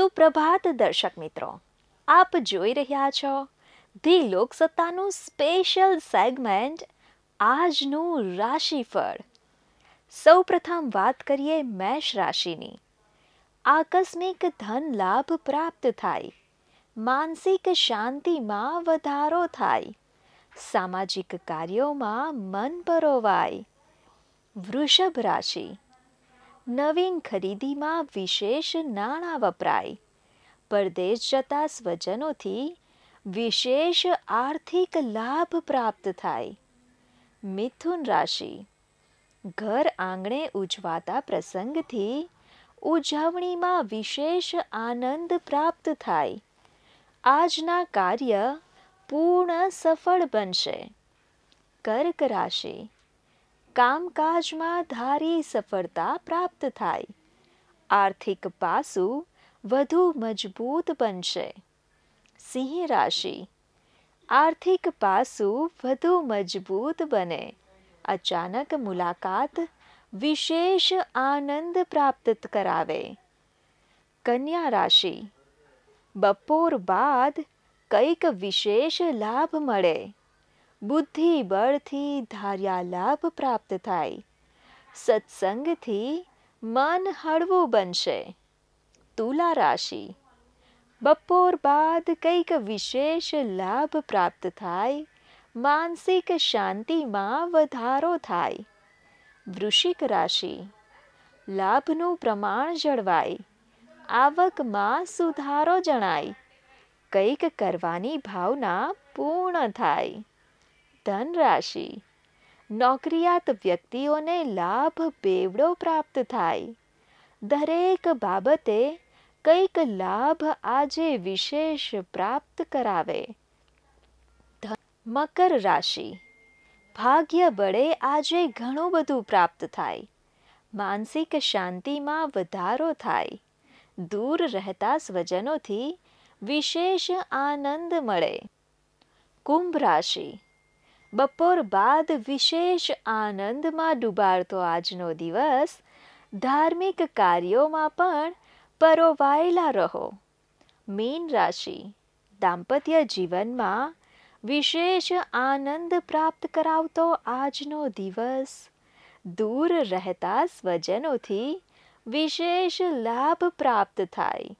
સુપ્રભાત દર્શક મિત્રો આપ જોઈ રહ્યા છો ધી લોકસત્તાનું સ્પેશિયલ સેગમેન્ટ આજનું રાશિફળ સૌ પ્રથમ વાત કરીએ મેષ રાશિની આકસ્મિક ધન લાભ પ્રાપ્ત થાય માનસિક શાંતિમાં વધારો થાય સામાજિક કાર્યોમાં મન પરોવાય વૃષભ રાશિ નવીન ખરીદીમાં વિશેષ નાણાં વપરાય પરદેશ જતા સ્વજનોથી વિશેષ આર્થિક લાભ પ્રાપ્ત થાય મિથુન રાશિ ઘર આંગણે ઉજવાતા પ્રસંગથી ઉજવણીમાં વિશેષ આનંદ પ્રાપ્ત થાય આજના કાર્ય પૂર્ણ સફળ બનશે કર્ક રાશિ કામકાજમાં ધારી સફળતા પ્રાપ્ત થાય આર્થિક પાસું વધુ મજબૂત બનશે સિંહ રાશિ આર્થિક પાસું વધુ મજબૂત બને અચાનક મુલાકાત વિશેષ આનંદ પ્રાપ્ત કરાવે કન્યા રાશિ બપોર બાદ કંઈક વિશેષ લાભ મળે બુદ્ધિ બળથી ધાર્યા લાભ પ્રાપ્ત થાય સત્સંગથી મન હળવું બનશે તુલા રાશિ બપોર બાદ કંઈક વિશેષ લાભ પ્રાપ્ત થાય માનસિક શાંતિમાં વધારો થાય વૃશ્ચિક રાશિ લાભનું પ્રમાણ જળવાય આવકમાં સુધારો જણાય કંઈક કરવાની ભાવના પૂર્ણ થાય ધનરાશિ નોકરિયાત વ્યક્તિઓને લાભ બેવડો પ્રાપ્ત થાય દરેક બાબતે કંઈક લાભ આજે વિશેષ પ્રાપ્ત કરાવે મકર રાશિ ભાગ્ય બળે આજે ઘણું બધું પ્રાપ્ત થાય માનસિક શાંતિમાં વધારો થાય દૂર રહેતા સ્વજનોથી વિશેષ આનંદ મળે કુંભ રાશિ બપોર બાદ વિશેષ આનંદમાં ડૂબાડતો આજનો દિવસ ધાર્મિક કાર્યોમાં પણ પરોવાયેલા રહો મીન રાશિ દાંપત્ય જીવનમાં વિશેષ આનંદ પ્રાપ્ત કરાવતો આજનો દિવસ દૂર રહેતા સ્વજનોથી વિશેષ લાભ પ્રાપ્ત થાય